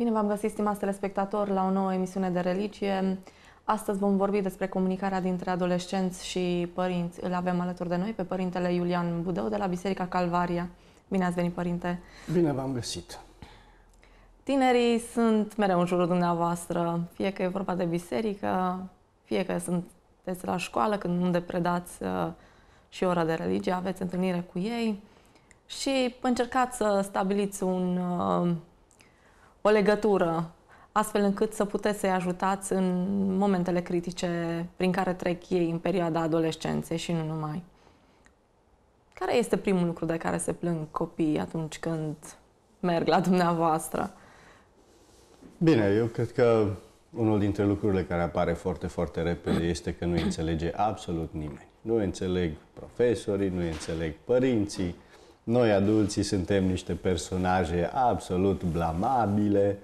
Bine v-am găsit, stimați telespectatori, la o nouă emisiune de religie. Astăzi vom vorbi despre comunicarea dintre adolescenți și părinți. Îl avem alături de noi pe părintele Iulian Budău de la Biserica Calvaria. Bine ați venit, părinte! Bine v-am găsit! Tinerii sunt mereu în jurul dumneavoastră, fie că e vorba de biserică, fie că sunteți la școală când unde predați uh, și ora de religie, aveți întâlnire cu ei și încercați să stabiliți un uh, o legătură astfel încât să puteți să-i ajutați în momentele critice prin care trec ei în perioada adolescenței și nu numai. Care este primul lucru de care se plâng copiii atunci când merg la dumneavoastră? Bine, eu cred că unul dintre lucrurile care apare foarte, foarte repede este că nu înțelege absolut nimeni. Nu înțeleg profesorii, nu înțeleg părinții, noi, adulții, suntem niște personaje absolut blamabile.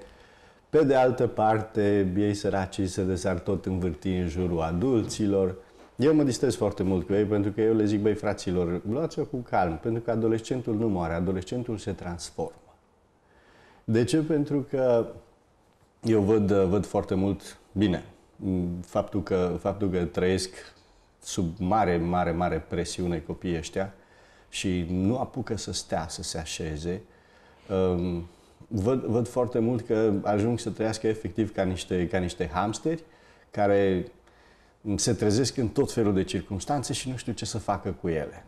Pe de altă parte, ei săracii se desar tot învârti în jurul adulților. Eu mă distrez foarte mult cu ei pentru că eu le zic, băi, fraților, luați-o cu calm, pentru că adolescentul nu moare, adolescentul se transformă. De ce? Pentru că eu văd, văd foarte mult bine faptul că, faptul că trăiesc sub mare, mare, mare presiune copiii ăștia, și nu apucă să stea, să se așeze. Um, văd, văd foarte mult că ajung să trăiască efectiv ca niște, ca niște hamsteri care se trezesc în tot felul de circunstanțe și nu știu ce să facă cu ele.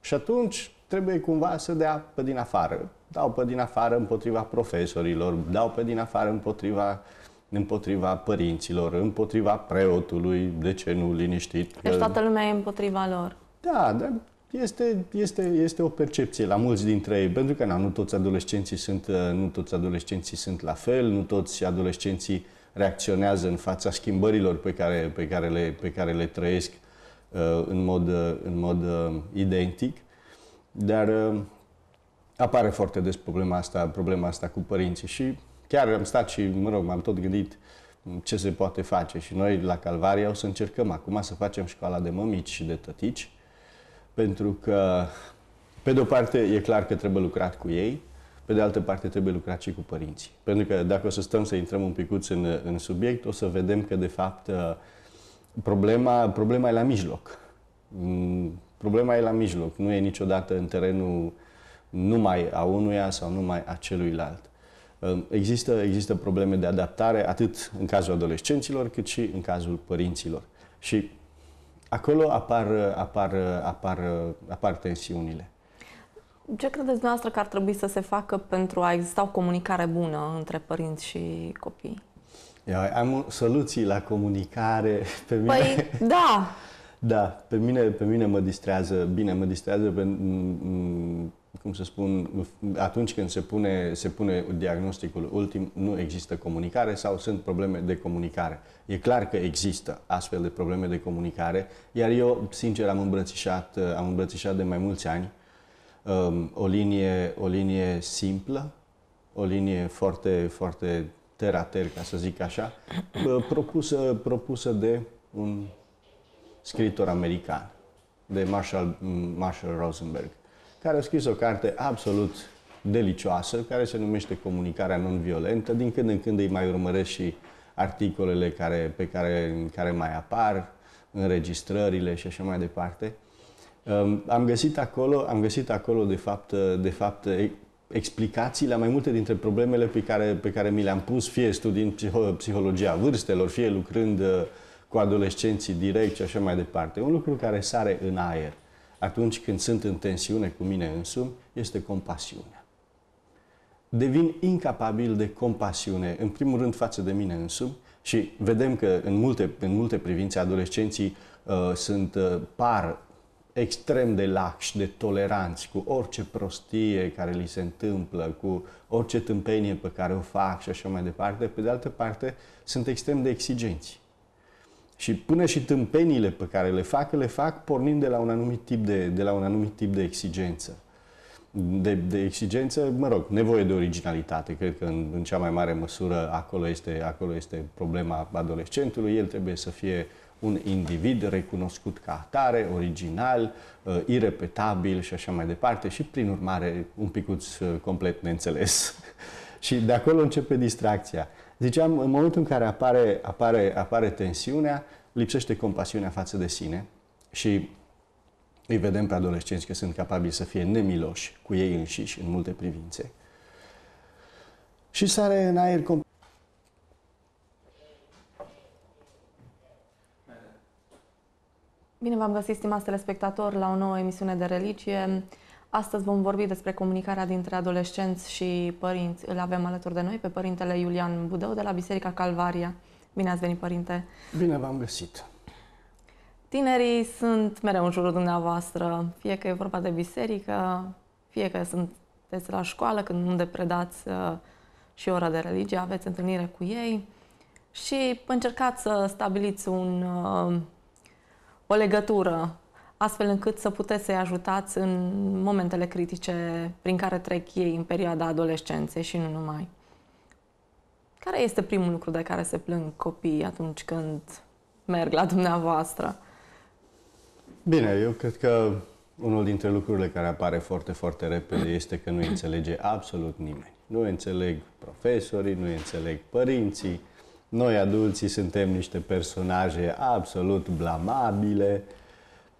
Și atunci trebuie cumva să dea pe din afară. Dau pe din afară împotriva profesorilor, dau pe din afară împotriva împotriva părinților, împotriva preotului, de ce nu liniștit. Deci toată lumea e împotriva lor. Da, dar este, este, este o percepție la mulți dintre ei, pentru că na, nu, toți adolescenții sunt, uh, nu toți adolescenții sunt la fel, nu toți adolescenții reacționează în fața schimbărilor pe care, pe care, le, pe care le trăiesc uh, în mod, uh, în mod identic, dar apare foarte des problema asta, problema asta cu părinții și chiar am stat și, mă rog, m-am tot gândit ce se poate face și noi la Calvaria o să încercăm acum să facem școala de mămici și de tătici, pentru că, pe de-o parte, e clar că trebuie lucrat cu ei, pe de altă parte trebuie lucrat și cu părinții. Pentru că dacă o să stăm să intrăm un picuț în, în subiect, o să vedem că, de fapt, ă, problema, problema e la mijloc. Mm, problema e la mijloc, nu e niciodată în terenul numai a unuia sau numai a celuilalt. Ă, există, există probleme de adaptare atât în cazul adolescenților cât și în cazul părinților. Și acolo apar, apar, apar, apar tensiunile. Ce credeți dumneavoastră că ar trebui să se facă pentru a exista o comunicare bună între părinți și copii? Eu am soluții la comunicare. Pe mine... Păi, da! da, pe mine, pe mine mă distrează, bine, mă distrează pe, cum să spun, atunci când se pune, se pune diagnosticul ultim, nu există comunicare sau sunt probleme de comunicare. E clar că există astfel de probleme de comunicare, iar eu, sincer, am îmbrățișat, am îmbrățișat de mai mulți ani um, o, linie, o linie simplă, o linie foarte, foarte terater, ca să zic așa, uh, propusă, propusă de un scriitor american, de Marshall, Marshall Rosenberg care a scris o carte absolut delicioasă, care se numește Comunicarea non-violentă. Din când în când îi mai urmăresc și articolele care, pe care, care mai apar, înregistrările și așa mai departe. Um, am găsit acolo, am găsit acolo de fapt, de fapt explicații la mai multe dintre problemele pe care, pe care mi le-am pus, fie studiind psihologia vârstelor, fie lucrând uh, cu adolescenții direct și așa mai departe. Un lucru care sare în aer atunci când sunt în tensiune cu mine însumi, este compasiunea. Devin incapabil de compasiune, în primul rând față de mine însumi, și vedem că în multe, în multe privințe adolescenții uh, sunt, uh, par extrem de laxi, de toleranți cu orice prostie care li se întâmplă, cu orice tâmpenie pe care o fac și așa mai departe. Pe de altă parte, sunt extrem de exigenți și până și tâmpenile pe care le fac, le fac pornind de la un anumit tip de, de, la un anumit tip de exigență. De, de exigență, mă rog, nevoie de originalitate. Cred că în, în cea mai mare măsură acolo este, acolo este problema adolescentului. El trebuie să fie un individ recunoscut ca atare, original, uh, irepetabil și așa mai departe și, prin urmare, un picuț uh, complet neînțeles. și de acolo începe distracția. Ziceam, în momentul în care apare, apare, apare tensiunea, lipsește compasiunea față de sine și îi vedem pe adolescenți că sunt capabili să fie nemiloși cu ei înșiși în multe privințe. Și sare în aer complet. Bine v-am găsit, stimați telespectatori, la o nouă emisiune de religie. Astăzi vom vorbi despre comunicarea dintre adolescenți și părinți. Îl avem alături de noi pe părintele Iulian Budău de la Biserica Calvaria. Bine ați venit, părinte! Bine v-am găsit! Tinerii sunt mereu în jurul dumneavoastră, fie că e vorba de biserică, fie că sunteți la școală când unde predați uh, și ora de religie, aveți întâlnire cu ei și încercați să stabiliți un, uh, o legătură astfel încât să puteți să-i ajutați în momentele critice prin care trec ei în perioada adolescenței și nu numai. Care este primul lucru de care se plâng copiii atunci când merg la dumneavoastră? Bine, eu cred că unul dintre lucrurile care apare foarte, foarte repede este că nu înțelege absolut nimeni. Nu înțeleg profesorii, nu înțeleg părinții. Noi, adulții, suntem niște personaje absolut blamabile,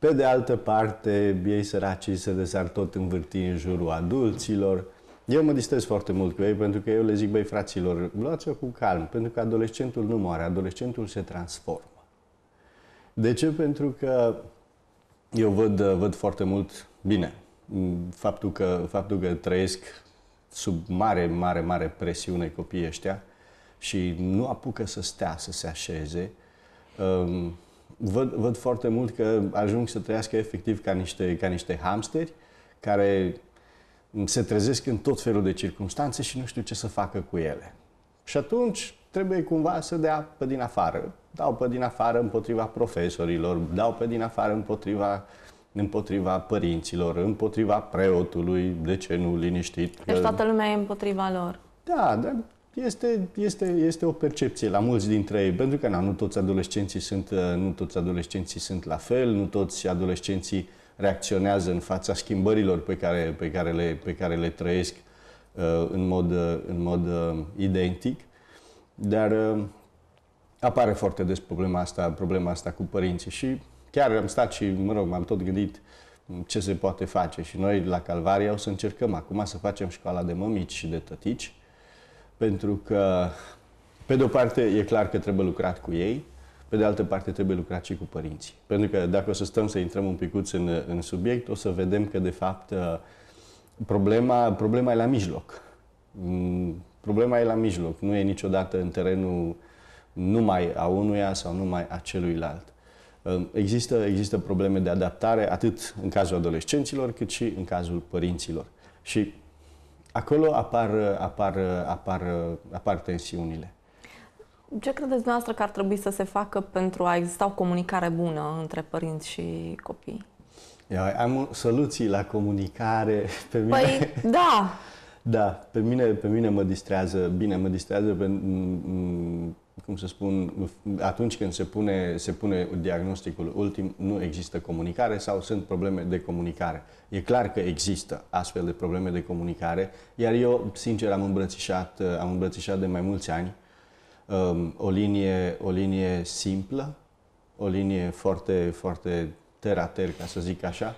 pe de altă parte, ei săracii se desar tot învârti în jurul adulților. Eu mă distrez foarte mult cu ei pentru că eu le zic, băi fraților, luați-o cu calm, pentru că adolescentul nu moare, adolescentul se transformă. De ce? Pentru că eu văd, văd foarte mult bine faptul că, faptul că trăiesc sub mare, mare, mare presiune copiii ăștia și nu apucă să stea, să se așeze. Um, văd, văd foarte mult că ajung să trăiască efectiv ca niște, ca niște hamsteri care se trezesc în tot felul de circunstanțe și nu știu ce să facă cu ele. Și atunci trebuie cumva să dea pe din afară. Dau pe din afară împotriva profesorilor, dau pe din afară împotriva împotriva părinților, împotriva preotului, de ce nu liniștit. Deci toată lumea e împotriva lor. Da, da este, este, este o percepție la mulți dintre ei, pentru că na, nu, toți adolescenții sunt, uh, nu toți adolescenții sunt la fel, nu toți adolescenții reacționează în fața schimbărilor pe care, pe care, le, pe care le trăiesc uh, în mod, uh, în mod uh, identic, dar uh, apare foarte des problema asta, problema asta cu părinții și chiar am stat și, mă rog, m-am tot gândit ce se poate face și noi la Calvaria o să încercăm acum să facem școala de mămici și de tătici, pentru că, pe de o parte, e clar că trebuie lucrat cu ei, pe de altă parte trebuie lucrat și cu părinții. Pentru că dacă o să stăm să intrăm un picuț în, în subiect, o să vedem că, de fapt, ă, problema, problema e la mijloc. Mm, problema e la mijloc, nu e niciodată în terenul numai a unuia sau numai a celuilalt. Ă, există, există probleme de adaptare atât în cazul adolescenților cât și în cazul părinților. Și acolo apar, apar, apar, apar tensiunile. Ce credeți dumneavoastră că ar trebui să se facă pentru a exista o comunicare bună între părinți și copii? Eu am soluții la comunicare pe mine. Păi, da! da, pe mine, pe mine mă distrează, bine, mă distrează pe, cum să spun, atunci când se pune, se pune diagnosticul ultim, nu există comunicare sau sunt probleme de comunicare. E clar că există astfel de probleme de comunicare, iar eu, sincer, am îmbrățișat, am îmbrățișat de mai mulți ani um, o, linie, o linie simplă, o linie foarte, foarte terater, ca să zic așa,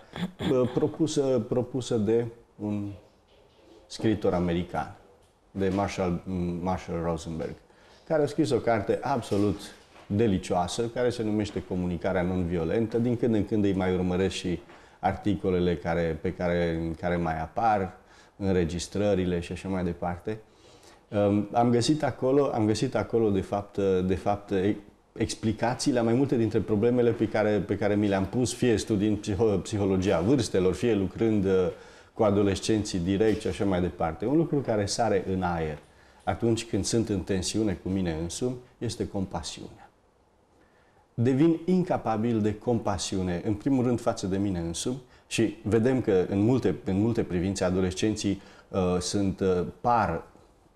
uh, propusă, propusă de un scriitor american, de Marshall, Marshall Rosenberg care a scris o carte absolut delicioasă, care se numește Comunicarea non-violentă. Din când în când îi mai urmăresc și articolele care, pe care, care mai apar, înregistrările și așa mai departe. Um, am găsit acolo, am găsit acolo de fapt, de fapt explicațiile la mai multe dintre problemele pe care, pe care mi le-am pus, fie studiind psihologia vârstelor, fie lucrând uh, cu adolescenții direct și așa mai departe. Un lucru care sare în aer atunci când sunt în tensiune cu mine însumi, este compasiunea. Devin incapabil de compasiune, în primul rând față de mine însumi, și vedem că în multe, în multe privințe adolescenții uh, sunt, uh, par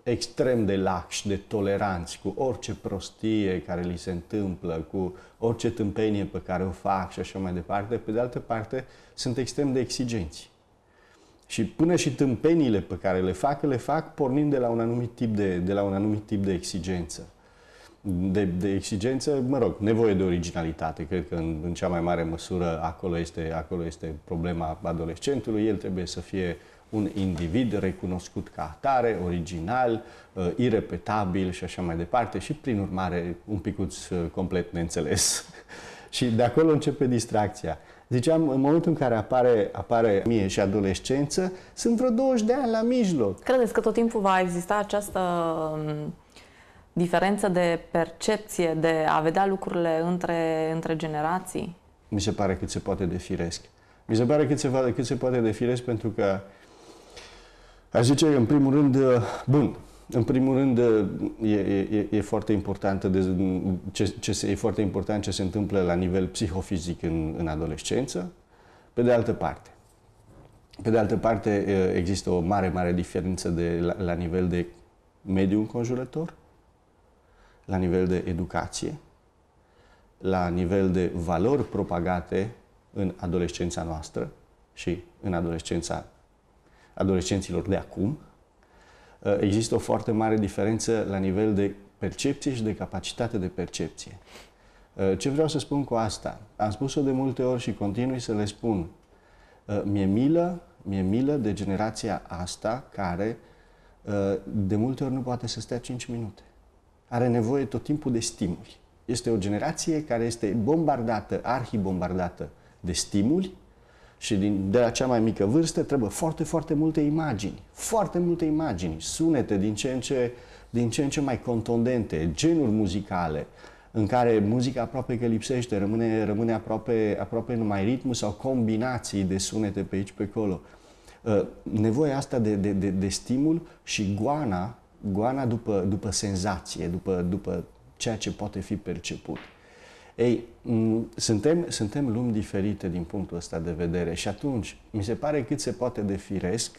extrem de laxi, de toleranți cu orice prostie care li se întâmplă, cu orice tâmpenie pe care o fac și așa mai departe. Pe de altă parte, sunt extrem de exigenți și până și tâmpenile pe care le fac, le fac pornind de la un anumit tip de, de, la un anumit tip de exigență. De, de exigență, mă rog, nevoie de originalitate. Cred că în, în cea mai mare măsură acolo este, acolo este problema adolescentului. El trebuie să fie un individ recunoscut ca atare, original, uh, irepetabil și așa mai departe și, prin urmare, un picuț uh, complet neînțeles. și de acolo începe distracția. Ziceam, în momentul în care apare, apare mie și adolescență, sunt vreo 20 de ani la mijloc. Credeți că tot timpul va exista această um, diferență de percepție, de a vedea lucrurile între, între generații? Mi se pare cât se poate de firesc. Mi se pare cât se, cât se poate de firesc pentru că aș zice, în primul rând, bun, în primul rând, e, e, e foarte important de, ce, ce se, e foarte important ce se întâmplă la nivel psihofizic în, în adolescență. Pe de altă parte, pe de altă parte, există o mare, mare diferență de, la, la nivel de mediu înconjurător, la nivel de educație, la nivel de valori propagate în adolescența noastră și în adolescența adolescenților de acum, Uh, există o foarte mare diferență la nivel de percepție și de capacitate de percepție. Uh, ce vreau să spun cu asta? Am spus-o de multe ori și continui să le spun. Uh, mi-e milă, mi-e milă de generația asta care de multe ori nu poate să stea 5 minute. Are nevoie tot timpul de stimuli. Este o generație care este bombardată, arhibombardată de stimuli și din, de la cea mai mică vârstă trebuie foarte, foarte multe imagini, foarte multe imagini, sunete din ce în ce, din ce, în ce mai contundente, genuri muzicale, în care muzica aproape că lipsește, rămâne, rămâne aproape, aproape numai ritmul sau combinații de sunete pe aici, pe acolo. Uh, nevoia asta de, de, de, de stimul și goana, goana după, după senzație, după, după ceea ce poate fi perceput. Ei, suntem, suntem lumi diferite din punctul ăsta de vedere și atunci mi se pare cât se poate de firesc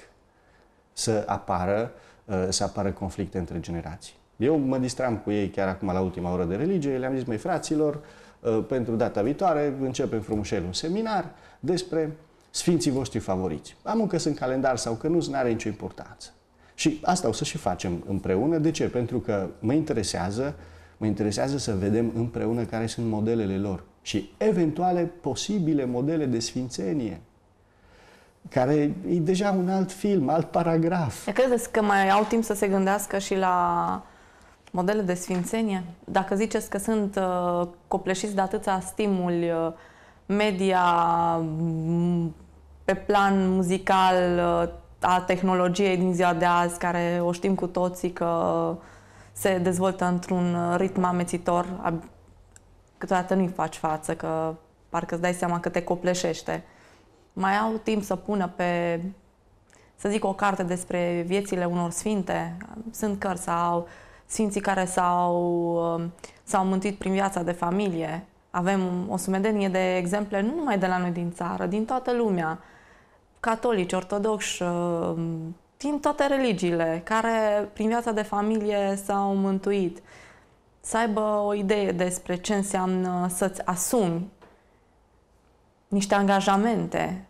să apară, uh, să apară conflicte între generații. Eu mă distram cu ei chiar acum la ultima oră de religie, le-am zis, mai fraților, uh, pentru data viitoare începem frumușel un seminar despre sfinții voștri favoriți. Am că sunt calendar sau că nu, nu are nicio importanță. Și asta o să și facem împreună. De ce? Pentru că mă interesează Mă interesează să vedem împreună care sunt modelele lor și eventuale posibile modele de sfințenie care e deja un alt film, alt paragraf. Credeți că mai au timp să se gândească și la modele de sfințenie? Dacă ziceți că sunt uh, copleșiți de atâția stimuli uh, media, mm, pe plan muzical, uh, a tehnologiei din ziua de azi, care o știm cu toții că uh, se dezvoltă într-un uh, ritm amețitor, câteodată nu-i faci față, că parcă îți dai seama că te copleșește. Mai au timp să pună pe, să zic, o carte despre viețile unor sfinte. Sunt cărți sau sfinții care s-au, um, s-au mântuit prin viața de familie. Avem o sumedenie de exemple, nu numai de la noi din țară, din toată lumea. Catolici, ortodoxi, um, din toate religiile, care prin viața de familie s-au mântuit, să aibă o idee despre ce înseamnă să-ți asumi niște angajamente.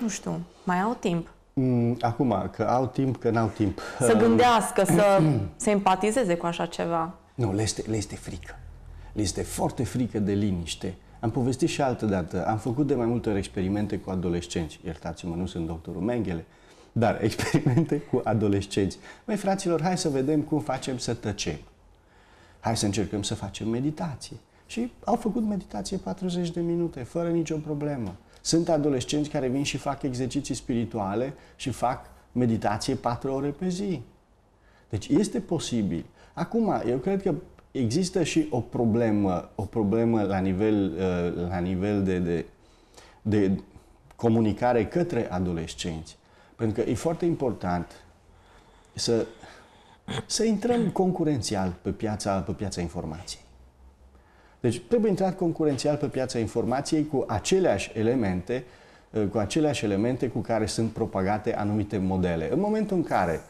Nu știu, mai au timp. Mm, acum, că au timp, că n-au timp. Să ehm. gândească, să se empatizeze cu așa ceva. Nu, le este, le este frică. Le este foarte frică de liniște. Am povestit și altă dată. Am făcut de mai multe ori experimente cu adolescenți. Iertați-mă, nu sunt doctorul Mengele, dar experimente cu adolescenți. Mai fraților, hai să vedem cum facem să tăcem. Hai să încercăm să facem meditație. Și au făcut meditație 40 de minute, fără nicio problemă. Sunt adolescenți care vin și fac exerciții spirituale și fac meditație 4 ore pe zi. Deci este posibil. Acum, eu cred că există și o problemă, o problemă la nivel, uh, la nivel de, de, de comunicare către adolescenți. Pentru că e foarte important să, să intrăm concurențial pe piața, pe piața informației. Deci trebuie intrat concurențial pe piața informației cu aceleași elemente eh, cu aceleași elemente cu care sunt propagate anumite modele. În momentul în care,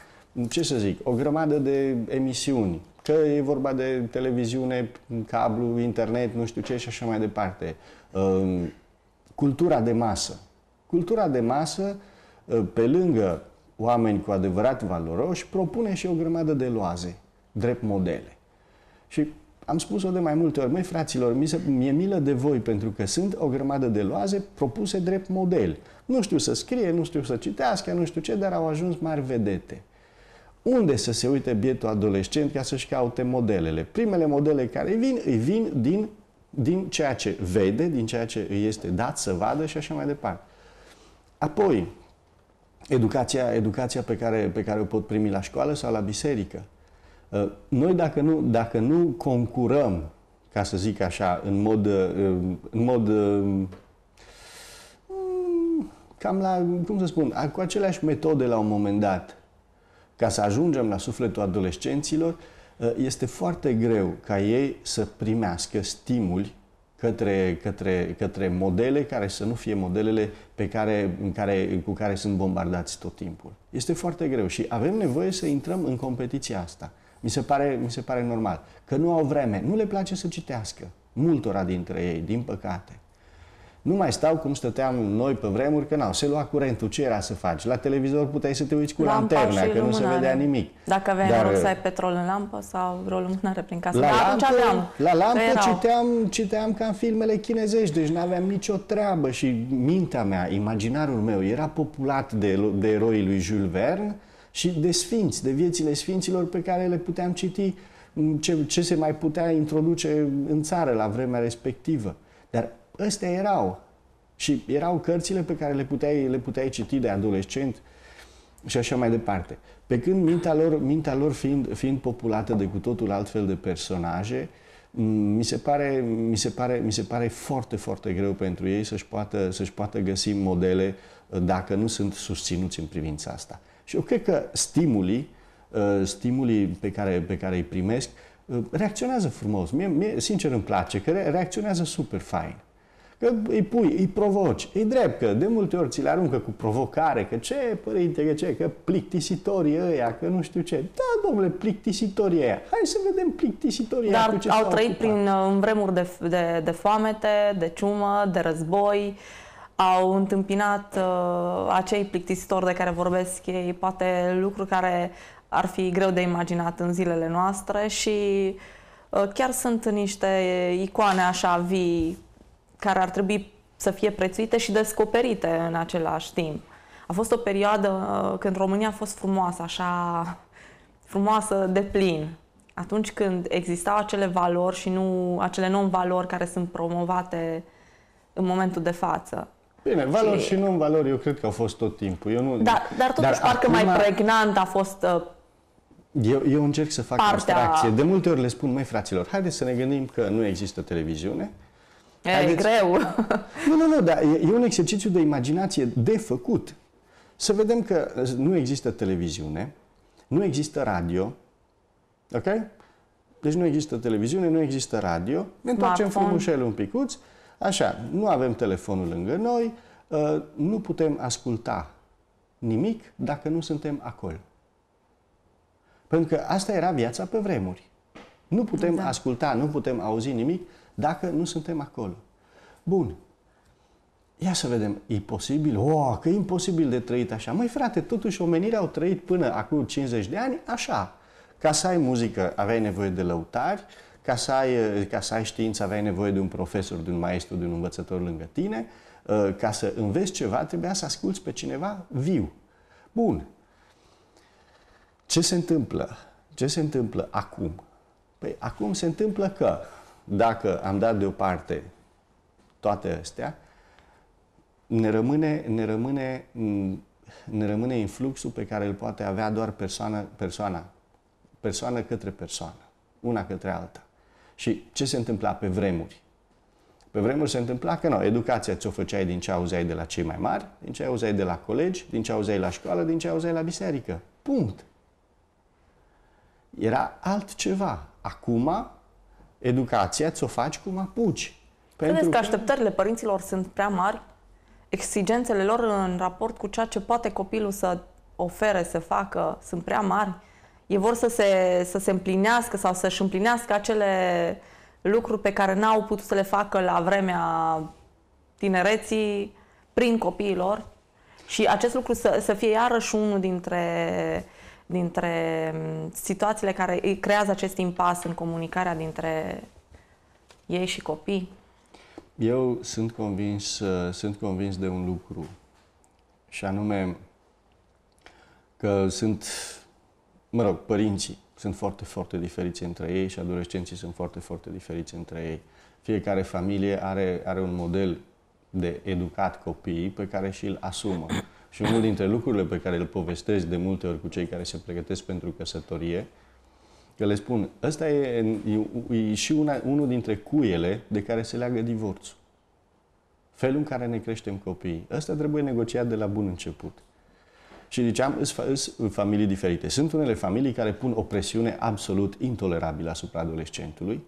ce să zic, o grămadă de emisiuni, că e vorba de televiziune, cablu, internet, nu știu ce și așa mai departe, eh, cultura de masă. Cultura de masă Ă, pe lângă oameni cu adevărat valoroși, propune și o grămadă de loaze, drept modele. Și am spus-o de mai multe ori, măi fraților, mi se, mi-e milă de voi pentru că sunt o grămadă de loaze propuse drept model. Nu știu să scrie, nu știu să citească, nu știu ce, dar au ajuns mari vedete. Unde să se uite bietul adolescent ca să-și caute modelele? Primele modele care îi vin, îi vin din, din ceea ce vede, din ceea ce îi este dat să vadă și așa mai departe. Apoi, educația, educația pe, care, pe care o pot primi la școală sau la biserică. Uh, noi dacă nu, dacă nu concurăm, ca să zic așa, în mod, uh, în mod uh, mm, cam la, cum să spun, cu aceleași metode la un moment dat, ca să ajungem la sufletul adolescenților, este foarte greu ca ei să primească stimuli către, către, către modele care să nu fie modelele pe care, în care, cu care sunt bombardați tot timpul. Este foarte greu și avem nevoie să intrăm în competiția asta. Mi se pare, mi se pare normal că nu au vreme, nu le place să citească multora dintre ei, din păcate nu mai stau cum stăteam noi pe vremuri, că n-au, se lua curentul, ce era să faci? La televizor puteai să te uiți cu lampa lanterna, că nu se vedea nimic. Dacă aveai Dar, noroc să uh, ai petrol în lampă sau vreo lumânare prin casă. La, la lampă, aveam, la lampă citeam, citeam ca în filmele chinezești, deci nu aveam nicio treabă și mintea mea, imaginarul meu era populat de, de eroii lui Jules Verne și de sfinți, de viețile sfinților pe care le puteam citi mm, ce, ce se mai putea introduce în țară la vremea respectivă. Dar Ăstea erau. Și erau cărțile pe care le puteai, le puteai citi de adolescent și așa mai departe. Pe când mintea lor, mintea lor fiind, fiind populată de cu totul altfel de personaje, mi se pare, mi se pare, mi se pare foarte, foarte greu pentru ei să-și poată, să-și poată găsi modele uh, dacă nu sunt susținuți în privința asta. Și eu cred că stimulii, uh, stimulii pe care, pe care îi primesc uh, reacționează frumos. Mie, mie sincer, îmi place că reacționează super fain. Că îi pui, îi provoci. E drept că de multe ori ți le aruncă cu provocare, că ce, părinte, că ce, că plictisitorii ăia, că nu știu ce. Da, domnule, plictisitorii ăia. Hai să vedem plictisitorii Dar cu ce au trăit ocupat. prin uh, vremuri de, de, de foamete, de ciumă, de război, au întâmpinat uh, acei plictisitori de care vorbesc ei, poate lucruri care ar fi greu de imaginat în zilele noastre și uh, chiar sunt niște icoane așa vii care ar trebui să fie prețuite și descoperite în același timp. A fost o perioadă uh, când România a fost frumoasă, așa frumoasă de plin. Atunci când existau acele valori și nu acele non-valori care sunt promovate în momentul de față. Bine, valori și, și non-valori eu cred că au fost tot timpul. Eu nu... da, dar totuși dar parcă acum... mai pregnant a fost uh, eu, eu încerc să fac partea... abstracție. De multe ori le spun, mai fraților, haideți să ne gândim că nu există televiziune, E, Aveți... Adică- e greu. Nu, nu, nu, dar e, e un exercițiu de imaginație de făcut. Să vedem că uh, nu există televiziune, nu există radio, ok? Deci nu există televiziune, nu există radio. Ne întoarcem frumușel un picuț. Așa, nu avem telefonul lângă noi, uh, nu putem asculta nimic dacă nu suntem acolo. Pentru că asta era viața pe vremuri. Nu putem da. asculta, nu putem auzi nimic dacă nu suntem acolo. Bun. Ia să vedem, e posibil? O, oh, că e imposibil de trăit așa. Măi frate, totuși omenirea au trăit până acum 50 de ani așa. Ca să ai muzică aveai nevoie de lăutari, ca să ai, ca să ai știință aveai nevoie de un profesor, de un maestru, de un învățător lângă tine, uh, ca să înveți ceva trebuia să asculți pe cineva viu. Bun. Ce se întâmplă? Ce se întâmplă acum? Păi acum se întâmplă că dacă am dat deoparte toate astea, ne rămâne, ne rămâne, ne rămâne influxul pe care îl poate avea doar persoană, persoana, persoană către persoană, una către alta. Și ce se întâmpla pe vremuri? Pe vremuri se întâmpla că nu, educația ți-o făceai din ce auzeai de la cei mai mari, din ce auzeai de la colegi, din ce auzeai la școală, din ce auzeai la biserică. Punct. Era altceva. Acum educația ți-o faci cum apuci. Credeți că, că așteptările părinților sunt prea mari? Exigențele lor în raport cu ceea ce poate copilul să ofere, să facă, sunt prea mari? Ei vor să se, să se împlinească sau să-și împlinească acele lucruri pe care n-au putut să le facă la vremea tinereții prin copiilor și acest lucru să, să fie iarăși unul dintre dintre mm, situațiile care creează acest impas în comunicarea dintre ei și copii? Eu sunt convins, uh, sunt convins de un lucru și anume că sunt, mă rog, părinții sunt foarte, foarte diferiți între ei și adolescenții sunt foarte, foarte diferiți între ei. Fiecare familie are, are un model de educat copiii pe care și îl asumă. Și unul dintre lucrurile pe care îl povestesc de multe ori cu cei care se pregătesc pentru căsătorie, că le spun, ăsta e, e, e și una, unul dintre cuiele de care se leagă divorțul. Felul în care ne creștem copiii. Ăsta trebuie negociat de la bun început. Și ziceam, sunt familii diferite. Sunt unele familii care pun o presiune absolut intolerabilă asupra adolescentului,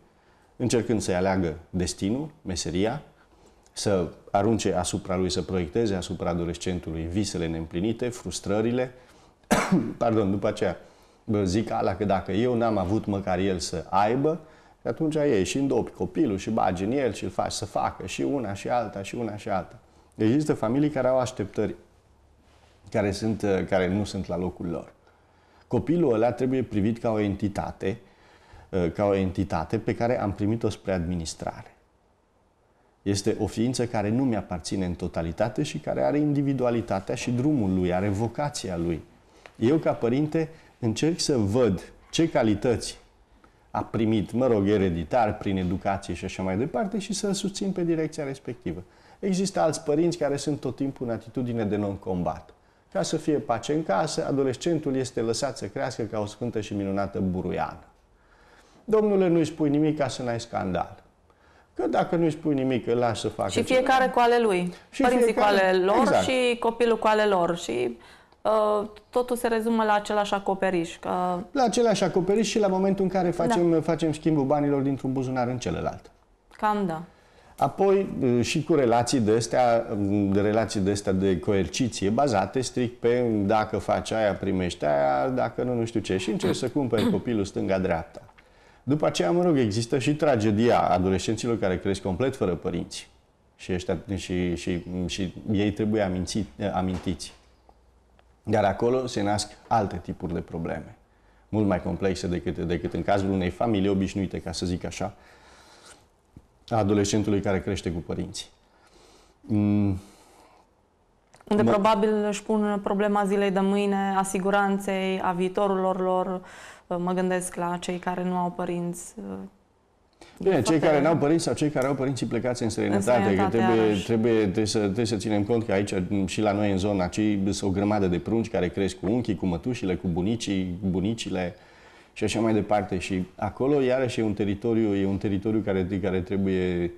încercând să-i aleagă destinul, meseria, să arunce asupra lui, să proiecteze asupra adolescentului visele neîmplinite, frustrările. Pardon, după aceea zic ala că dacă eu n-am avut măcar el să aibă, și atunci ei și îndopi copilul și bagi în el și îl faci să facă și una și alta și una și alta. Există familii care au așteptări care, sunt, uh, care nu sunt la locul lor. Copilul ăla trebuie privit ca o entitate, uh, ca o entitate pe care am primit-o spre administrare. Este o ființă care nu mi-aparține în totalitate și care are individualitatea și drumul lui, are vocația lui. Eu, ca părinte, încerc să văd ce calități a primit, mă rog, ereditar, prin educație și așa mai departe și să-l susțin pe direcția respectivă. Există alți părinți care sunt tot timpul în atitudine de non-combat. Ca să fie pace în casă, adolescentul este lăsat să crească ca o sfântă și minunată buruiană. Domnule, nu-i spui nimic ca să n-ai scandal. Că dacă nu i spui nimic, îl lași să facă. Și fiecare ceva. cu ale lui. Și Părinții fiecare... cu ale lor exact. și copilul cu ale lor. Și uh, totul se rezumă la același acoperiș. Că... La același acoperiș și la momentul în care facem, da. facem schimbul banilor dintr-un buzunar în celălalt. Cam da. Apoi uh, și cu relații de astea, um, de relații de astea de coerciție, bazate strict pe um, dacă faci aia, primești aia, dacă nu, nu știu ce. Și încerci să cumperi copilul stânga-dreapta. După aceea, mă rog, există și tragedia adolescenților care cresc complet fără părinți. Și, ăștia, și, și, și ei trebuie aminți, amintiți. Dar acolo se nasc alte tipuri de probleme, mult mai complexe decât, decât în cazul unei familii obișnuite, ca să zic așa, a adolescentului care crește cu părinții. Mm. Unde da. probabil își pun problema zilei de mâine, a siguranței, a viitorilor lor. Mă gândesc la cei care nu au părinți uh, Bine, cei care nu au părinți sau cei care au părinții plecați în serenitate. că trebuie, trebuie, trebuie, să, trebuie să ținem cont că aici mm, și la noi în zona cei sunt o grămadă de prunci care cresc cu unchii, cu mătușile, cu bunicii, bunicile și așa mai departe. Și acolo iarăși e un teritoriu, e un teritoriu care, care trebuie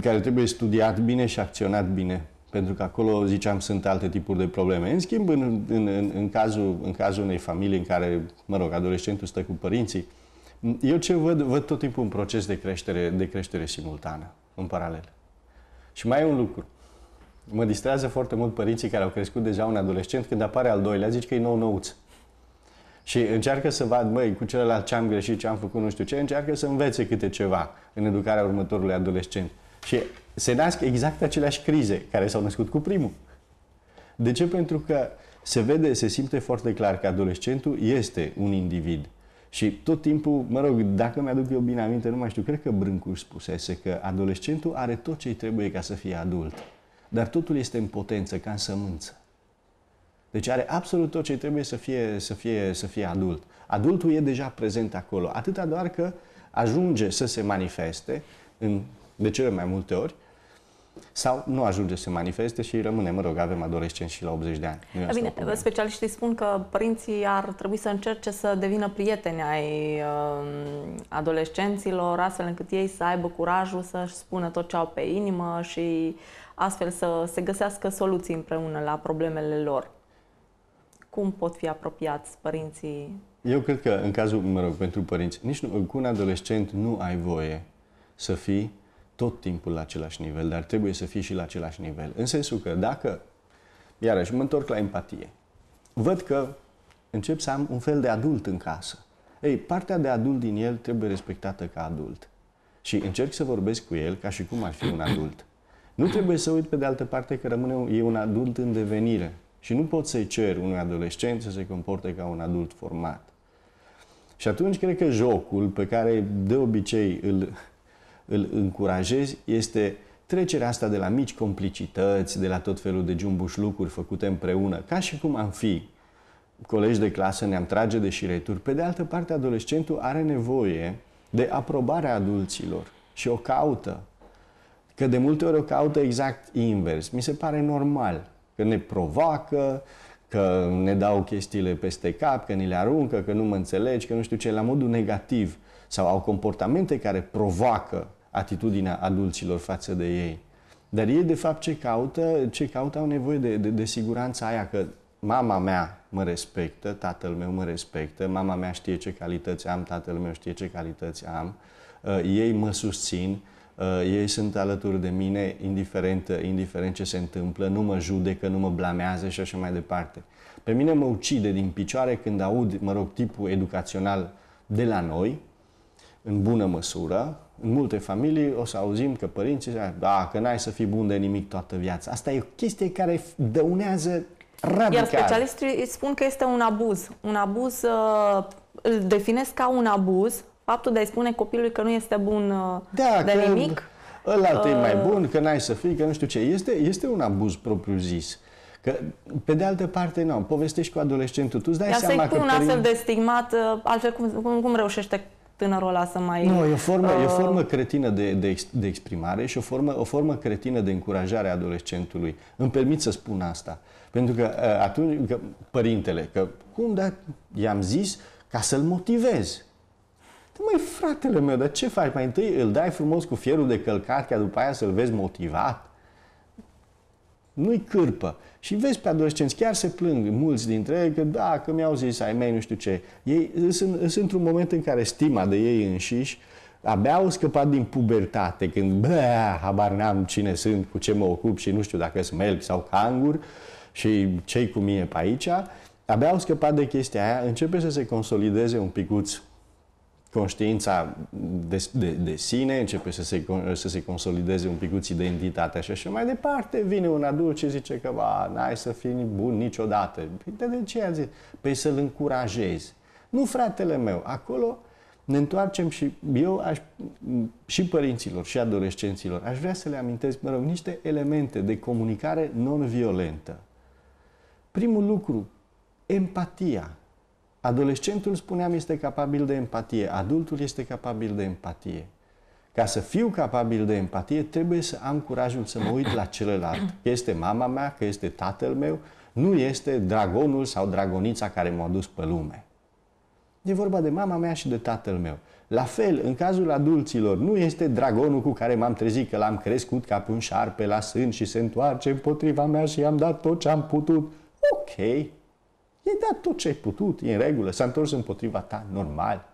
care trebuie studiat bine și acționat bine pentru că acolo, ziceam, sunt alte tipuri de probleme. În schimb, în, în, în, în, cazul, în cazul unei familii în care, mă rog, adolescentul stă cu părinții, eu ce văd, văd tot timpul un proces de creștere, de creștere simultană, în paralel. Și mai e un lucru. Mă distrează foarte mult părinții care au crescut deja un adolescent, când apare al doilea, zici că e nou-nouț. Și încearcă să vad, măi, cu celălalt ce am greșit, ce am făcut, nu știu ce, încearcă să învețe câte ceva în educarea următorului adolescent. Și se nasc exact aceleași crize care s-au născut cu primul. De ce? Pentru că se vede, se simte foarte clar că adolescentul este un individ. Și tot timpul, mă rog, dacă mi-aduc eu bine aminte, nu mai știu, cred că Brâncu spusese că adolescentul are tot ce îi trebuie ca să fie adult. Dar totul este în potență, ca în sămânță. Deci are absolut tot ce trebuie să fie, să fie, să fie adult. Adultul e deja prezent acolo, atâta doar că ajunge să se manifeste în de cele mai multe ori, sau nu ajunge să se manifeste și rămâne, mă rog, avem adolescenți și la 80 de ani. Nu Bine, specialiștii spun că părinții ar trebui să încerce să devină prieteni ai uh, adolescenților, astfel încât ei să aibă curajul să-și spună tot ce au pe inimă și astfel să se găsească soluții împreună la problemele lor. Cum pot fi apropiați părinții? Eu cred că în cazul, mă rog, pentru părinți, nici nu, cu un adolescent nu ai voie să fii tot timpul la același nivel, dar trebuie să fii și la același nivel. În sensul că dacă, iarăși mă întorc la empatie, văd că încep să am un fel de adult în casă. Ei, partea de adult din el trebuie respectată ca adult. Și încerc să vorbesc cu el ca și cum ar fi un adult. Nu trebuie să uit pe de altă parte că rămâne e un adult în devenire. Și nu pot să-i cer unui adolescent să se comporte ca un adult format. Și atunci cred că jocul pe care de obicei îl îl încurajezi este trecerea asta de la mici complicități, de la tot felul de jumbuș lucruri făcute împreună, ca și cum am fi colegi de clasă, ne-am trage de șireturi. Pe de altă parte, adolescentul are nevoie de aprobarea adulților și o caută. Că de multe ori o caută exact invers. Mi se pare normal că ne provoacă, că ne dau chestiile peste cap, că ni le aruncă, că nu mă înțelegi, că nu știu ce, la modul negativ. Sau au comportamente care provoacă atitudinea adulților față de ei. Dar ei, de fapt, ce caută? Ce caută au nevoie de, de, de siguranța aia că mama mea mă respectă, tatăl meu mă respectă, mama mea știe ce calități am, tatăl meu știe ce calități am, uh, ei mă susțin, uh, ei sunt alături de mine, indiferent, uh, indiferent ce se întâmplă, nu mă judecă, nu mă blamează și așa mai departe. Pe mine mă ucide din picioare când aud, mă rog, tipul educațional de la noi, în bună măsură, în multe familii o să auzim că părinții zic, ah, da, că n-ai să fii bun de nimic toată viața. Asta e o chestie care dăunează radical. Iar specialiștii spun că este un abuz. Un abuz, uh, îl definesc ca un abuz, faptul de a-i spune copilului că nu este bun uh, da, de că nimic. Ăla uh... e mai bun, că n-ai să fii, că nu știu ce. Este, este un abuz propriu-zis. Că, pe de altă parte, nu, povestești cu adolescentul, tu îți dai Ia seama să-i pun că... un astfel de stigmat, uh, altfel cum, cum, cum reușește tânărul ăla să mai... Nu, e o formă, uh... e o uh, formă cretină de, de, de exprimare și o formă, o formă cretină de încurajare a adolescentului. Îmi permit să spun asta. Pentru că uh, atunci, că, părintele, că cum, da, i-am zis ca să-l motivez. Măi, fratele meu, dar ce faci? Mai întâi îl dai frumos cu fierul de călcat, ca după aia să-l vezi motivat? nu-i cârpă. Și vezi pe adolescenți, chiar se plâng mulți dintre ei că da, că mi-au zis ai mei nu știu ce. Ei sunt, sunt într-un moment în care stima de ei înșiși abia au scăpat din pubertate, când bă, habar n-am cine sunt, cu ce mă ocup și nu știu dacă sunt melc sau cangur și cei cu mine pe aici, abia au scăpat de chestia aia, începe să se consolideze un picuț conștiința de, de, de sine, începe să se, să se consolideze un picuț identitatea și așa mai departe. Vine un adult și zice că ba, n-ai să fii bun niciodată. Păi de ce a zis? Păi să-l încurajezi. Nu, fratele meu, acolo ne întoarcem și eu aș, și părinților și adolescenților aș vrea să le amintesc, mă rog, niște elemente de comunicare non-violentă. Primul lucru, empatia. Adolescentul, spuneam, este capabil de empatie, adultul este capabil de empatie. Ca să fiu capabil de empatie, trebuie să am curajul să mă uit la celălalt. Că este mama mea, că este tatăl meu, nu este dragonul sau dragonița care m-a dus pe lume. E vorba de mama mea și de tatăl meu. La fel, în cazul adulților, nu este dragonul cu care m-am trezit, că l-am crescut ca pe un șarpe la sân și se întoarce împotriva mea și i-am dat tot ce am putut. Ok, I-ai dat tot ce ai putut, e în regulă, s-a întors împotriva ta, normal.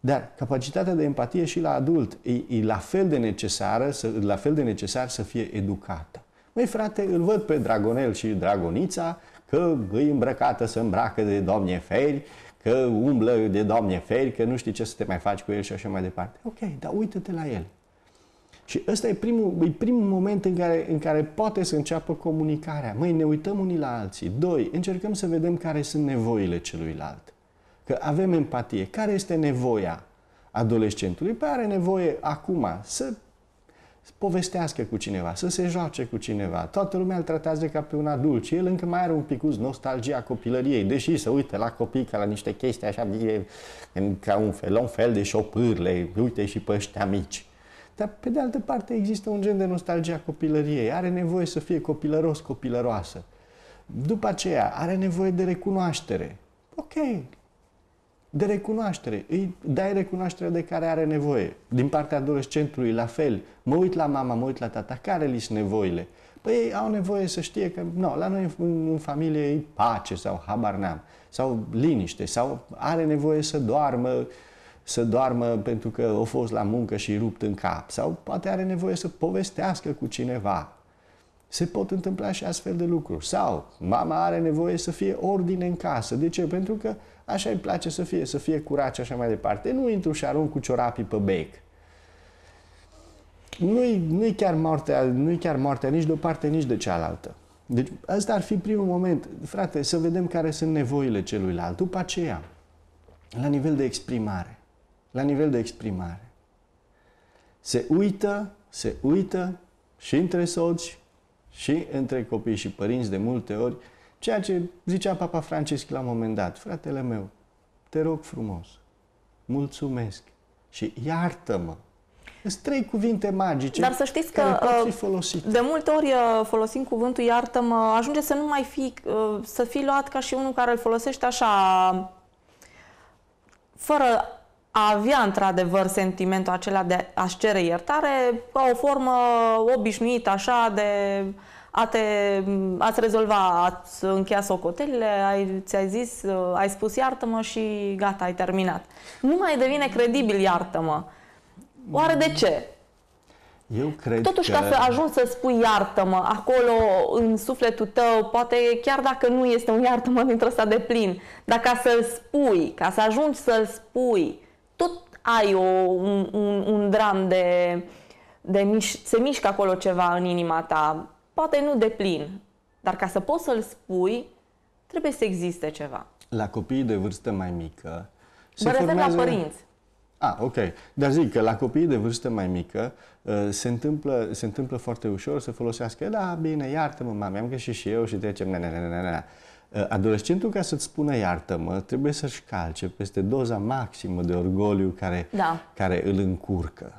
Dar capacitatea de empatie și la adult e, e la, fel de necesară, să, la fel de necesar să fie educată. Măi frate, îl văd pe Dragonel și Dragonița că îi îmbrăcată să îmbracă de doamne feri, că umblă de doamne feri, că nu știi ce să te mai faci cu el și așa mai departe. Ok, dar uită-te la el. Și ăsta e primul, e primul moment în care, în care poate să înceapă comunicarea. Măi, ne uităm unii la alții. Doi, încercăm să vedem care sunt nevoile celuilalt. Că avem empatie. Care este nevoia adolescentului? Păi are nevoie acum să povestească cu cineva, să se joace cu cineva. Toată lumea îl tratează ca pe un adult și el încă mai are un picuț nostalgia copilăriei, deși se uite la copii ca la niște chestii așa, ca un fel, un fel de șopârle, uite și pe ăștia mici. Dar, pe de altă parte, există un gen de nostalgie a copilăriei. Are nevoie să fie copilăros, copilăroasă. După aceea, are nevoie de recunoaștere. Ok. De recunoaștere. Îi dai recunoașterea de care are nevoie. Din partea adolescentului, la fel. Mă uit la mama, mă uit la tata. Care li sunt nevoile? Păi ei au nevoie să știe că, nu, la noi în, în familie e pace sau habar n-am. Sau liniște. Sau are nevoie să doarmă să doarmă pentru că a fost la muncă și rupt în cap sau poate are nevoie să povestească cu cineva. Se pot întâmpla și astfel de lucruri. Sau mama are nevoie să fie ordine în casă. De ce? Pentru că așa îi place să fie, să fie curat și așa mai departe. Nu intru și arunc cu ciorapii pe bec. Nu-i, nu-i, chiar moartea, nu-i chiar moartea nici de o parte, nici de cealaltă. Deci ăsta ar fi primul moment. Frate, să vedem care sunt nevoile celuilalt. După aceea, la nivel de exprimare la nivel de exprimare. Se uită, se uită și între soți, și între copii și părinți de multe ori, ceea ce zicea Papa francesc la un moment dat, fratele meu, te rog frumos, mulțumesc și iartă-mă. Sunt trei cuvinte magice Dar să știți că, uh, De multe ori uh, folosim cuvântul iartă-mă, ajunge să nu mai fi, uh, să fii luat ca și unul care îl folosește așa, fără a avea într-adevăr sentimentul acela de a-și cere iertare ca o formă obișnuită așa de a te, ați rezolva, ați încheia socotelile, ai, ți-ai zis, uh, ai spus iartă-mă și gata, ai terminat. Nu mai devine credibil iartă-mă. Oare de ce? Eu cred Totuși, că... ca să ajungi să spui iartă-mă acolo, în sufletul tău, poate chiar dacă nu este un iartă-mă dintr-o de plin, dar ca să-l spui, ca să ajungi să-l spui, tot ai o, un, un, un dram de, de miș, se mișcă acolo ceva în inima ta, poate nu de plin, dar ca să poți să-l spui, trebuie să existe ceva. La copiii de vârstă mai mică... Se Mă refer formează... la părinți. A, ah, ok. Dar zic că la copiii de vârstă mai mică uh, se întâmplă, se întâmplă foarte ușor să folosească, da, bine, iartă-mă, mami, am greșit și eu și trecem, ne, ne, ne, ne, ne. Eh, adolescentul ca să-ți spună iartă-mă, trebuie să-și calce peste doza maximă de orgoliu care, da. care îl încurcă.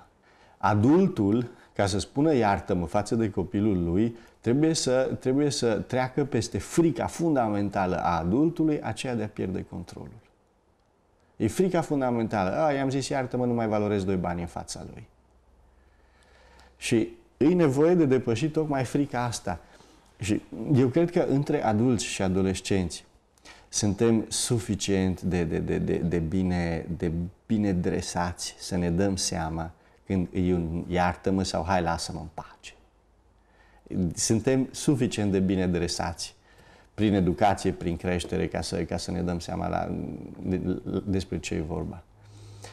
Adultul, ca să spună iartă-mă față de copilul lui, trebuie să, trebuie să treacă peste frica fundamentală a adultului, aceea de a pierde controlul. E frica fundamentală. A, i-am zis iartă-mă, nu mai valorez doi bani în fața lui. Și e nevoie de depășit tocmai frica asta. Și eu cred că între adulți și adolescenți suntem suficient de, de, de, de, de, bine, de bine dresați să ne dăm seama când îi un iartă-mă sau hai lasă-mă în pace. Suntem suficient de bine dresați prin educație, prin creștere, ca să, ca să ne dăm seama la, de, despre ce e vorba.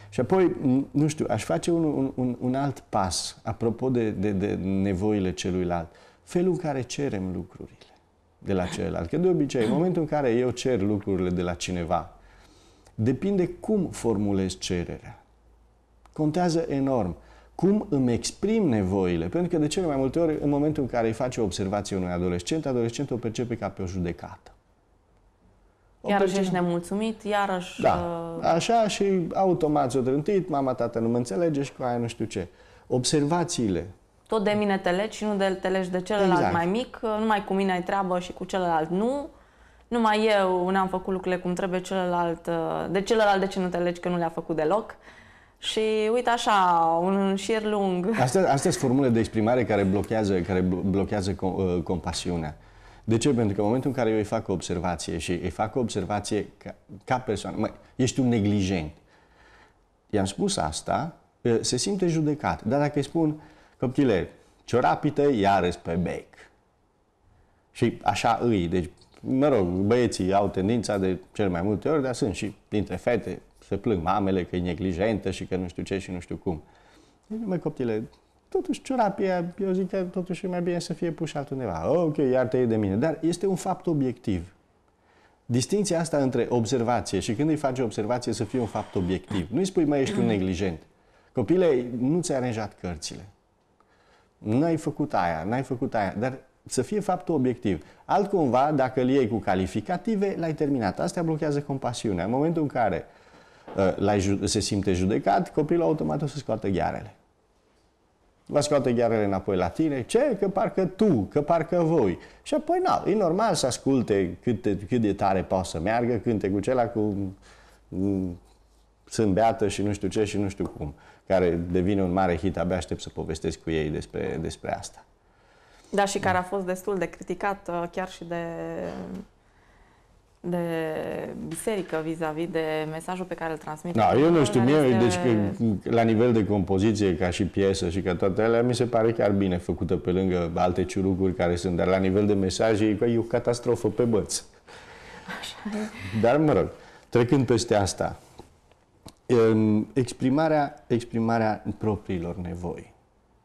Și apoi, nu știu, aș face un, un, un alt pas, apropo de, de, de nevoile celuilalt. Uh, felul în care cerem lucrurile de la celălalt. Că de obicei, în momentul în care eu cer lucrurile de la cineva, depinde cum formulez cererea. Contează enorm cum îmi exprim nevoile, pentru că de cele mai multe ori, în momentul în care îi face o observație unui adolescent, adolescentul o percepe ca pe o judecată. iarăși ești nemulțumit, iarăși... Da, uh, așa și automat o trântit, mama, tată nu mă înțelege și cu aia nu știu ce. Observațiile tot de mine te legi și nu de te legi de celălalt exact. mai mic, uh, numai cu mine ai treabă și cu celălalt nu, numai eu n-am făcut lucrurile cum trebuie, celălalt, uh, de celălalt de ce nu te legi că nu le-a făcut deloc. Și uite așa, un șir lung. Astea, astea sunt formule de exprimare care blochează, care blochează uh, compasiunea. De ce? Pentru că în momentul în care eu îi fac o observație și îi fac o observație ca, ca persoană, mă, ești un neglijent. I-am spus asta, se simte judecat. Dar dacă îi spun, căptile ciorapite, iarăși pe bec. Și așa îi, deci, mă rog, băieții au tendința de cel mai multe ori, dar sunt și dintre fete, se plâng mamele că e neglijentă și că nu știu ce și nu știu cum. Deci, mă, coptile, totuși ciorapia, eu zic că totuși e mai bine să fie pus altundeva. ok, iar te de mine. Dar este un fapt obiectiv. Distinția asta între observație și când îi faci observație să fie un fapt obiectiv. Nu îi spui, mai ești un neglijent. Copile, nu ți-ai aranjat cărțile n-ai făcut aia, n-ai făcut aia, dar să fie faptul obiectiv. Altcumva, dacă îl iei cu calificative, l-ai terminat. Asta blochează compasiunea. În momentul în care uh, se simte judecat, copilul automat o să scoată ghearele. Va scoate ghearele înapoi la tine. Ce? Că parcă tu, că parcă voi. Și apoi, na, e normal să asculte cât de, cât de tare poate să meargă cântecul cu um, mm, sunt beată și nu știu ce și nu știu cum. Uh, care devine un mare hit, abia aștept să povestesc cu ei despre, despre asta. Da, și care a fost destul de criticat uh, chiar și de, de biserică vis-a-vis -vis de mesajul pe care îl transmite. Da, eu nu știu, mie, deci la nivel de compoziție, ca și piesă și ca toate alea, mi se pare chiar bine făcută pe lângă alte ciurucuri care sunt, dar la nivel de mesaj e, o catastrofă pe băț. Așa e. Dar mă rog, trecând peste asta, Exprimarea, exprimarea propriilor nevoi.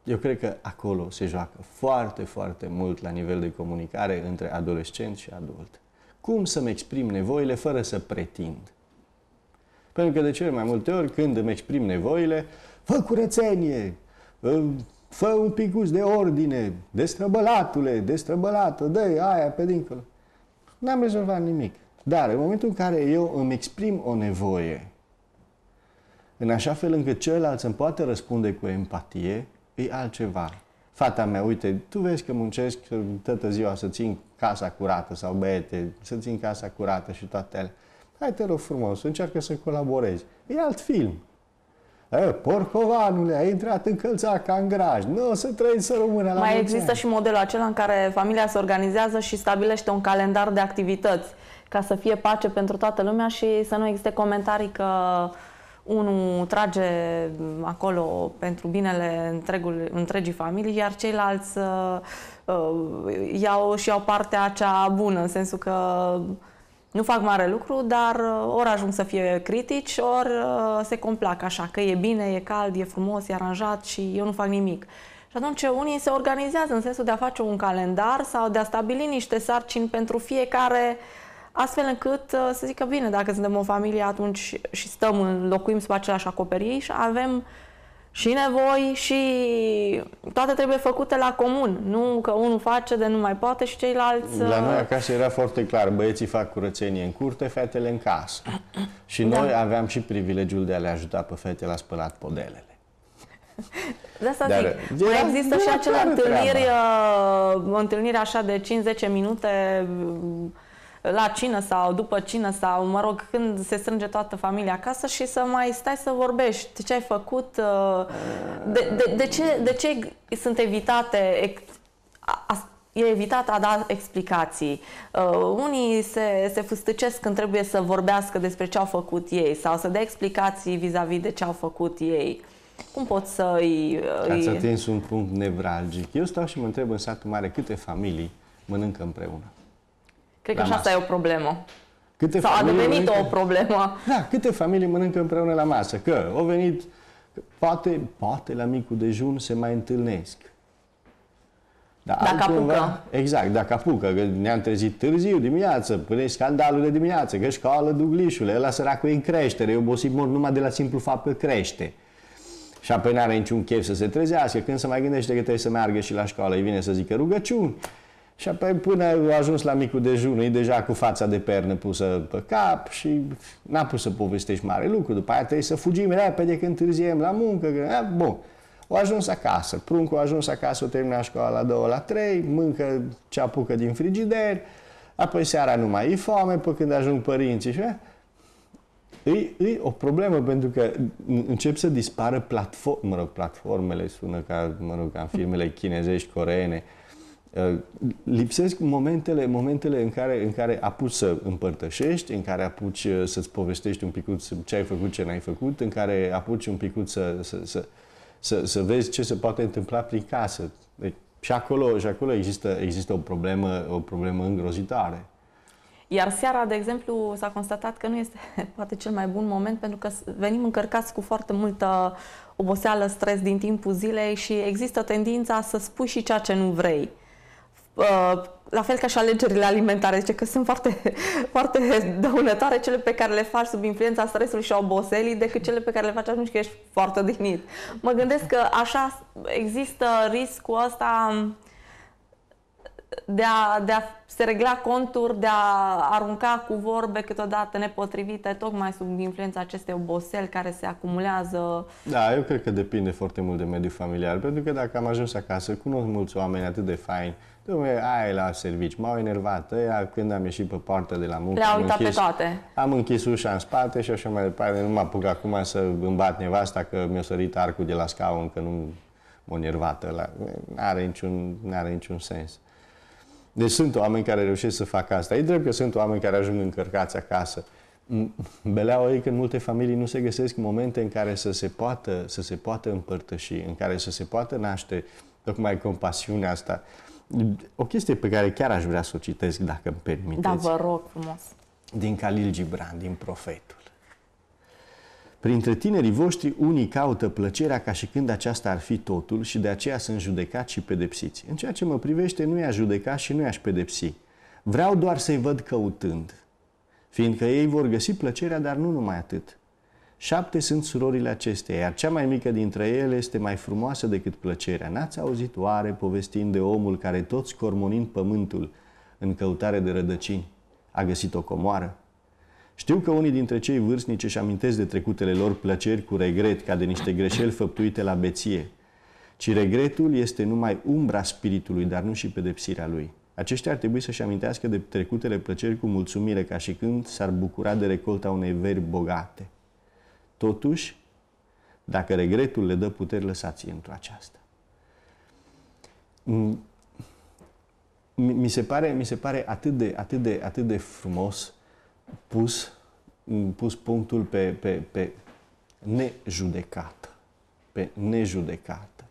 Eu cred că acolo se joacă foarte, foarte mult la nivel de comunicare între adolescent și adult. Cum să-mi exprim nevoile fără să pretind? Pentru că de cele mai multe ori, când îmi exprim nevoile, fă curățenie, fă un picuț de ordine, destrăbălatule, destrăbălată, dă aia pe dincolo. N-am rezolvat nimic. Dar în momentul în care eu îmi exprim o nevoie, în așa fel încât celălalt să poate răspunde cu empatie, e altceva. Fata mea, uite, tu vezi că muncesc toată ziua să țin casa curată sau băiete, să țin casa curată și toate alea. Hai, te rog frumos, încearcă să colaborezi. E alt film. E, porcovanule, ai intrat în călța ca în graj. Nu o să trăiți să rămână la Mai există ani. și modelul acela în care familia se organizează și stabilește un calendar de activități ca să fie pace pentru toată lumea și să nu existe comentarii că unul trage acolo pentru binele întregul, întregii familii, iar ceilalți uh, uh, iau și au partea cea bună, în sensul că nu fac mare lucru, dar uh, ori ajung să fie critici, ori uh, se complac așa, că e bine, e cald, e frumos, e aranjat și eu nu fac nimic. Și atunci unii se organizează în sensul de a face un calendar sau de a stabili niște sarcini pentru fiecare uh, astfel încât uh, să zică, bine, dacă suntem o familie atunci și stăm, în locuim sub același acoperiș, avem și nevoi și toate trebuie făcute la comun, nu că unul face de nu mai poate și ceilalți... La uh, noi acasă era foarte clar, băieții fac curățenie în curte, fetele în casă. Și da. noi aveam și privilegiul de a le ajuta pe fete la spălat podelele. De asta Dar zic, uh, mai există și acele întâlniri, întâlniri așa de 5-10 minute la cină sau după cină sau, mă rog, când se strânge toată familia acasă și să mai stai să vorbești ce ai făcut, uh, de, de, de, ce, de ce sunt evitate e evitat a da explicații. Uh, unii se, se fustăcesc când trebuie să vorbească despre ce au făcut ei sau să dea explicații vis-a-vis -vis de ce au făcut ei. Cum pot să îi... Ați atins un punct nevralgic. Eu stau și mă întreb în satul mare câte familii mănâncă împreună. Cred că și asta e o problemă. Câte Sau a devenit mănâncă... o problemă. Da, câte familii mănâncă împreună la masă. Că au venit, poate, poate la micul dejun se mai întâlnesc. Dar dacă altcumva, apucă. Exact, dacă apucă. Că ne-am trezit târziu dimineață, până scandalul de dimineață, că școală, duglișule, ăla săracul e în creștere, e obosit mor numai de la simplu fapt că crește. Și apoi n-are niciun chef să se trezească, când se mai gândește că trebuie să meargă și la școală, îi vine să zică rugăciuni. Și apoi până a ajuns la micul dejun, e deja cu fața de pernă pusă pe cap și n-a pus să povestești mare lucru. După aia trebuie să fugim repede când întârziem la muncă. Că, bun. O ajuns acasă. Pruncul a ajuns acasă, o termina școala la două la trei, mâncă ce apucă din frigider, apoi seara nu mai e foame, pe când ajung părinții și... E, e o problemă pentru că încep să dispară platformele, mă rog, platformele sună ca, mă rog, ca în filmele chinezești, coreene, uh, Uh, lipsesc momentele, momentele în, care, în care apuci să împărtășești, în care apuci uh, să-ți povestești un pic ce ai făcut, ce n-ai făcut, în care apuci un pic să, să, să, să, să vezi ce se poate întâmpla prin casă. Deci, și acolo, și acolo există, există o, problemă, o problemă îngrozitare. Iar seara, de exemplu, s-a constatat că nu este poate cel mai bun moment pentru că venim încărcați cu foarte multă oboseală, stres din timpul zilei și există tendința să spui și ceea ce nu vrei. Uh, la fel ca și alegerile alimentare, zice că sunt foarte, foarte dăunătoare cele pe care le faci sub influența stresului și a oboselii decât cele pe care le faci atunci când ești foarte odihnit. Mă gândesc că așa există riscul ăsta de a, de a se regla conturi, de a arunca cu vorbe câteodată nepotrivite, tocmai sub influența acestei oboseli care se acumulează. Da, eu cred că depinde foarte mult de mediul familiar, pentru că dacă am ajuns acasă, cunosc mulți oameni atât de faini, Dom'le, aia la servici. M-au enervat ăia când am ieșit pe poartă de la muncă. Le-au uitat închis, pe toate. Am închis ușa în spate și așa mai departe. Nu mă apuc acum să îmi bat nevasta că mi-a sărit arcul de la scaun, că nu m-a enervat ăla. N-are niciun, n-are niciun sens. Deci sunt oameni care reușesc să facă asta. E drept că sunt oameni care ajung încărcați acasă. Beleau ei că în multe familii nu se găsesc momente în care să se poată, să se poată împărtăși, în care să se poată naște tocmai compasiunea asta. O chestie pe care chiar aș vrea să o citesc, dacă îmi permiteți. Da, vă rog frumos. Din Khalil Gibran, din Profetul. Printre tinerii voștri, unii caută plăcerea ca și când aceasta ar fi totul și de aceea sunt judecați și pedepsiți. În ceea ce mă privește, nu i-aș judeca și nu i-aș pedepsi. Vreau doar să-i văd căutând, fiindcă ei vor găsi plăcerea, dar nu numai atât. Șapte sunt surorile acestea, iar cea mai mică dintre ele este mai frumoasă decât plăcerea. N-ați auzit oare povestind de omul care toți cormonind pământul în căutare de rădăcini a găsit o comoară? Știu că unii dintre cei vârstnici își amintesc de trecutele lor plăceri cu regret ca de niște greșeli făptuite la beție, ci regretul este numai umbra spiritului, dar nu și pedepsirea lui. Aceștia ar trebui să-și amintească de trecutele plăceri cu mulțumire, ca și când s-ar bucura de recolta unei veri bogate. Totuși, dacă regretul le dă putere lăsați-i într aceasta. Mm, mi se pare, mi se pare atât, de, atât, de, atât de frumos pus, mm, pus punctul pe, pe, pe nejudecat. pe nejudecat.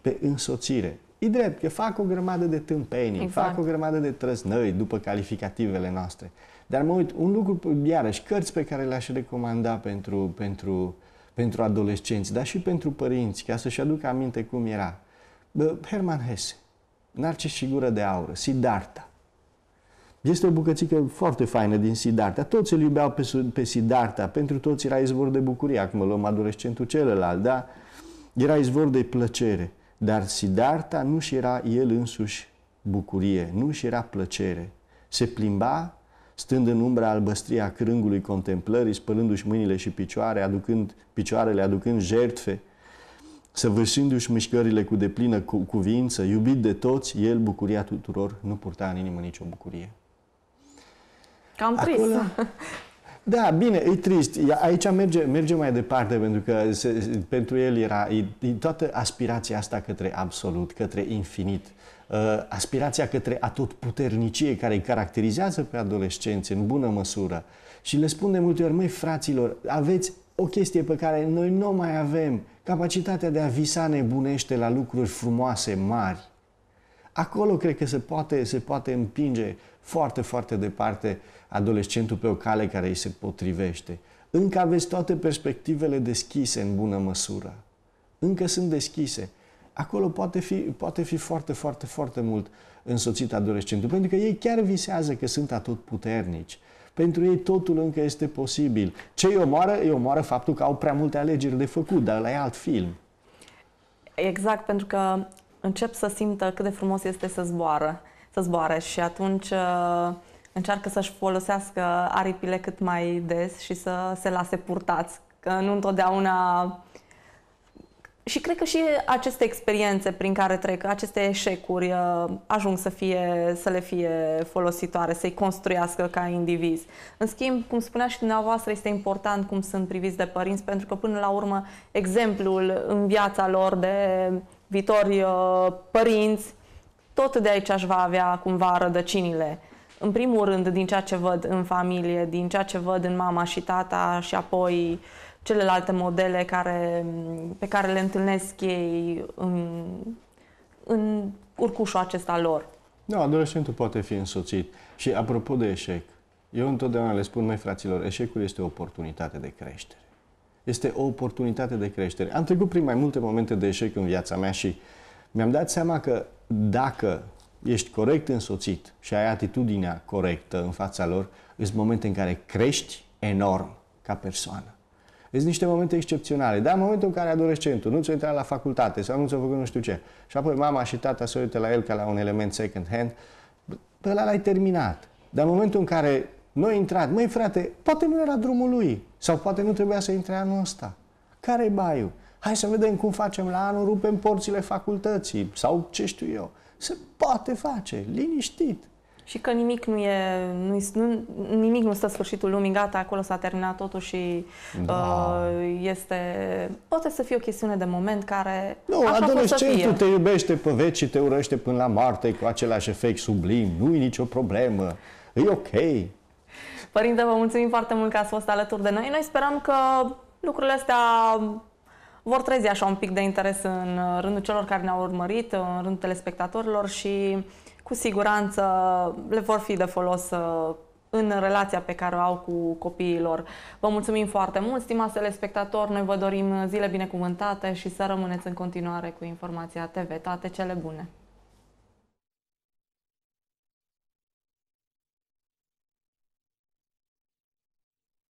pe însoțire. E drept că fac o grămadă de tâmpenii, exact. fac o grămadă de trăznăi după calificativele noastre. Dar mă uit, un lucru, iarăși, cărți pe care le-aș recomanda pentru, pentru, pentru adolescenți, dar și pentru părinți, ca să-și aducă aminte cum era. Herman Hesse, Narcis și gură de aur, Siddhartha. Este o bucățică foarte faină din Siddhartha. Toți îl iubeau pe, pe Siddhartha, pentru toți era izvor de bucurie. Acum luăm adolescentul celălalt, da? Era izvor de plăcere. Dar Siddhartha nu și era el însuși bucurie, nu și era plăcere. Se plimba stând în umbra albăstrii a crângului contemplării, spălându-și mâinile și picioare, aducând, picioarele, aducând jertfe, săvârșindu-și mișcările cu deplină cu, cuvință, iubit de toți, el bucuria tuturor nu purta în inimă nicio bucurie. Cam trist. Acolo, Da, bine, e trist. Aici merge, merge mai departe, pentru că se, pentru el era e, toată aspirația asta către absolut, către infinit, uh, aspirația către atotputernicie care îi caracterizează pe adolescenți în bună măsură. Și le spun de multe ori, măi, fraților, aveți o chestie pe care noi nu mai avem, capacitatea de a visa nebunește la lucruri frumoase, mari acolo cred că se poate, se poate împinge foarte, foarte departe adolescentul pe o cale care îi se potrivește. Încă aveți toate perspectivele deschise în bună măsură. Încă sunt deschise. Acolo poate fi, poate fi foarte, foarte, foarte mult însoțit adolescentul, pentru că ei chiar visează că sunt atât puternici. Pentru ei totul încă este posibil. Ce îi omoară? Îi omoară faptul că au prea multe alegeri de făcut, dar la e alt film. Exact, pentru că încep să simtă cât de frumos este să zboară, să zboare și atunci uh, încearcă să-și folosească aripile cât mai des și să se lase purtați, că nu întotdeauna... Și cred că și aceste experiențe prin care trec, aceste eșecuri, uh, ajung să, fie, să le fie folositoare, să-i construiască ca indivizi. În schimb, cum spunea și dumneavoastră, este important cum sunt priviți de părinți, pentru că până la urmă exemplul în viața lor de viitori uh, părinți, tot de aici aș va avea cumva rădăcinile. În primul rând, din ceea ce văd în familie, din ceea ce văd în mama și tata și apoi celelalte modele care, pe care le întâlnesc ei în, în urcușul acesta lor. Da, adolescentul poate fi însoțit. Și apropo de eșec, eu întotdeauna le spun noi fraților, eșecul este o oportunitate de creștere este o oportunitate de creștere. Am trecut prin mai multe momente de eșec în viața mea și mi-am dat seama că dacă ești corect însoțit și ai atitudinea corectă în fața lor, sunt momente în care crești enorm ca persoană. Sunt niște momente excepționale. Dar în momentul în care adolescentul nu ți-a intrat la facultate sau nu ți-a făcut nu știu ce, și apoi mama și tata se uită la el ca la un element second hand, pe ăla l-ai terminat. Dar în momentul în care nu a intrat. Măi, frate, poate nu era drumul lui. Sau poate nu trebuia să intre anul ăsta. Care-i baiul? Hai să vedem cum facem la anul, rupem porțile facultății sau ce știu eu. Se poate face, liniștit. Și că nimic nu e, nu, nu, nimic nu stă sfârșitul lumii, gata, acolo s-a terminat totul și da. uh, este, poate să fie o chestiune de moment care Nu, așa adolescentul te iubește pe veci și te urăște până la moarte cu același efect sublim, nu e nicio problemă, e ok. Părinte, vă mulțumim foarte mult că ați fost alături de noi. Noi sperăm că lucrurile astea vor trezi așa un pic de interes în rândul celor care ne-au urmărit, în rândul telespectatorilor și cu siguranță le vor fi de folos uh, în relația pe care o au cu copiilor. Vă mulțumim foarte mult, stimați telespectatori, noi vă dorim zile binecuvântate și să rămâneți în continuare cu Informația TV. Toate cele bune!